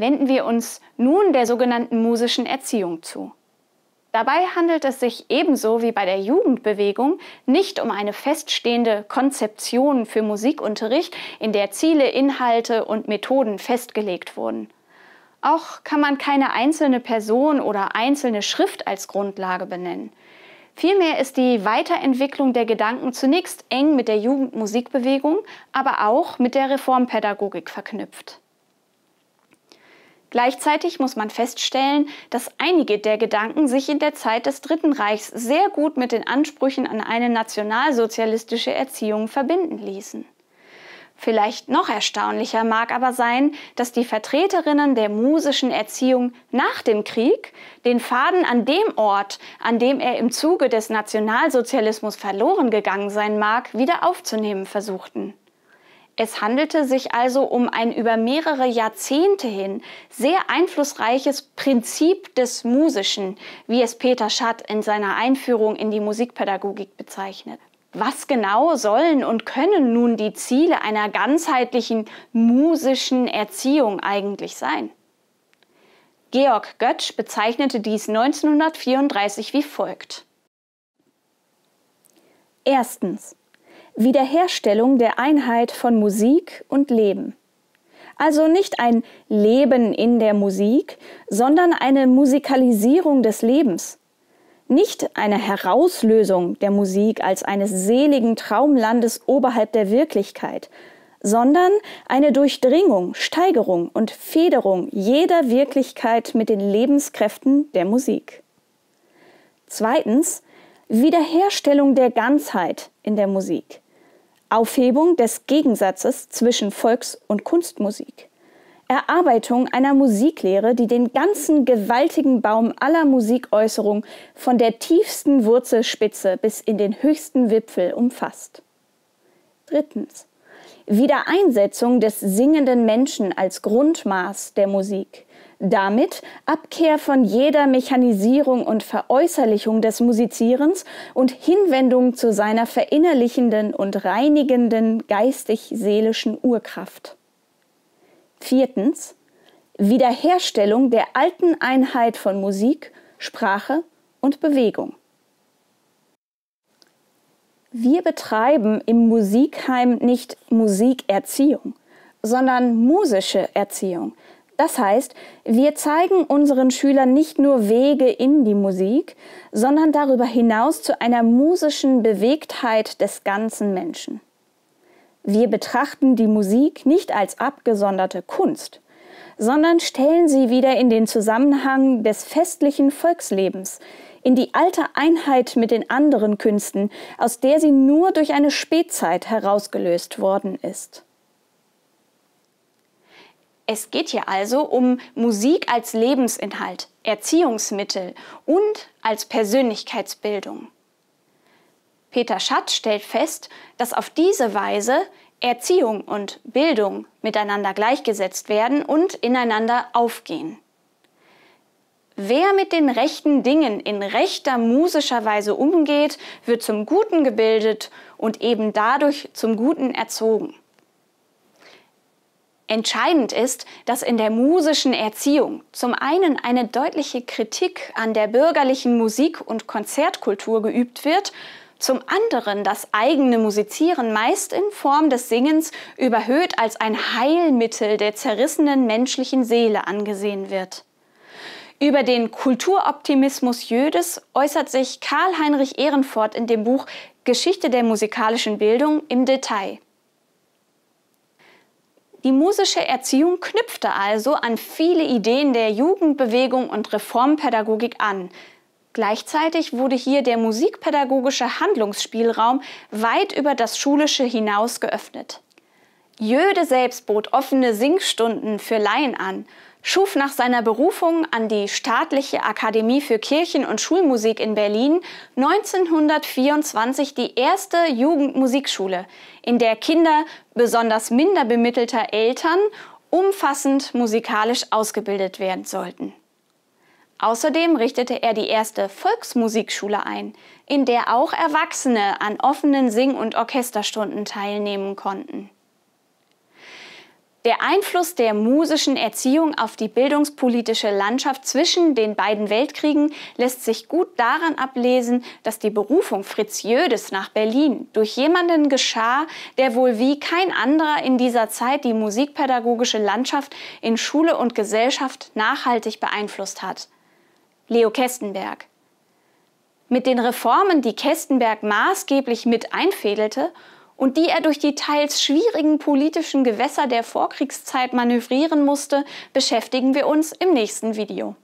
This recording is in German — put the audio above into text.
wenden wir uns nun der sogenannten musischen Erziehung zu. Dabei handelt es sich ebenso wie bei der Jugendbewegung nicht um eine feststehende Konzeption für Musikunterricht, in der Ziele, Inhalte und Methoden festgelegt wurden. Auch kann man keine einzelne Person oder einzelne Schrift als Grundlage benennen. Vielmehr ist die Weiterentwicklung der Gedanken zunächst eng mit der Jugendmusikbewegung, aber auch mit der Reformpädagogik verknüpft. Gleichzeitig muss man feststellen, dass einige der Gedanken sich in der Zeit des Dritten Reichs sehr gut mit den Ansprüchen an eine nationalsozialistische Erziehung verbinden ließen. Vielleicht noch erstaunlicher mag aber sein, dass die Vertreterinnen der musischen Erziehung nach dem Krieg den Faden an dem Ort, an dem er im Zuge des Nationalsozialismus verloren gegangen sein mag, wieder aufzunehmen versuchten. Es handelte sich also um ein über mehrere Jahrzehnte hin sehr einflussreiches Prinzip des Musischen, wie es Peter Schatt in seiner Einführung in die Musikpädagogik bezeichnet. Was genau sollen und können nun die Ziele einer ganzheitlichen musischen Erziehung eigentlich sein? Georg Götsch bezeichnete dies 1934 wie folgt. Erstens. Wiederherstellung der Einheit von Musik und Leben. Also nicht ein Leben in der Musik, sondern eine Musikalisierung des Lebens. Nicht eine Herauslösung der Musik als eines seligen Traumlandes oberhalb der Wirklichkeit, sondern eine Durchdringung, Steigerung und Federung jeder Wirklichkeit mit den Lebenskräften der Musik. Zweitens, Wiederherstellung der Ganzheit in der Musik. Aufhebung des Gegensatzes zwischen Volks- und Kunstmusik. Erarbeitung einer Musiklehre, die den ganzen gewaltigen Baum aller Musikäußerung von der tiefsten Wurzelspitze bis in den höchsten Wipfel umfasst. Drittens. Wiedereinsetzung des singenden Menschen als Grundmaß der Musik. Damit Abkehr von jeder Mechanisierung und Veräußerlichung des Musizierens und Hinwendung zu seiner verinnerlichenden und reinigenden geistig-seelischen Urkraft. Viertens. Wiederherstellung der alten Einheit von Musik, Sprache und Bewegung. Wir betreiben im Musikheim nicht Musikerziehung, sondern musische Erziehung. Das heißt, wir zeigen unseren Schülern nicht nur Wege in die Musik, sondern darüber hinaus zu einer musischen Bewegtheit des ganzen Menschen. Wir betrachten die Musik nicht als abgesonderte Kunst, sondern stellen sie wieder in den Zusammenhang des festlichen Volkslebens, in die alte Einheit mit den anderen Künsten, aus der sie nur durch eine Spätzeit herausgelöst worden ist. Es geht hier also um Musik als Lebensinhalt, Erziehungsmittel und als Persönlichkeitsbildung. Peter Schatt stellt fest, dass auf diese Weise Erziehung und Bildung miteinander gleichgesetzt werden und ineinander aufgehen. Wer mit den rechten Dingen in rechter musischer Weise umgeht, wird zum Guten gebildet und eben dadurch zum Guten erzogen. Entscheidend ist, dass in der musischen Erziehung zum einen eine deutliche Kritik an der bürgerlichen Musik- und Konzertkultur geübt wird, zum anderen das eigene Musizieren meist in Form des Singens überhöht als ein Heilmittel der zerrissenen menschlichen Seele angesehen wird. Über den Kulturoptimismus Jödes äußert sich Karl-Heinrich Ehrenfort in dem Buch Geschichte der musikalischen Bildung im Detail. Die musische Erziehung knüpfte also an viele Ideen der Jugendbewegung und Reformpädagogik an. Gleichzeitig wurde hier der musikpädagogische Handlungsspielraum weit über das Schulische hinaus geöffnet. Jöde selbst bot offene Singstunden für Laien an schuf nach seiner Berufung an die Staatliche Akademie für Kirchen- und Schulmusik in Berlin 1924 die erste Jugendmusikschule, in der Kinder besonders minder bemittelter Eltern umfassend musikalisch ausgebildet werden sollten. Außerdem richtete er die erste Volksmusikschule ein, in der auch Erwachsene an offenen Sing- und Orchesterstunden teilnehmen konnten. Der Einfluss der musischen Erziehung auf die bildungspolitische Landschaft zwischen den beiden Weltkriegen lässt sich gut daran ablesen, dass die Berufung Fritz Jödes nach Berlin durch jemanden geschah, der wohl wie kein anderer in dieser Zeit die musikpädagogische Landschaft in Schule und Gesellschaft nachhaltig beeinflusst hat. Leo Kestenberg mit den Reformen, die Kestenberg maßgeblich mit einfädelte und die er durch die teils schwierigen politischen Gewässer der Vorkriegszeit manövrieren musste, beschäftigen wir uns im nächsten Video.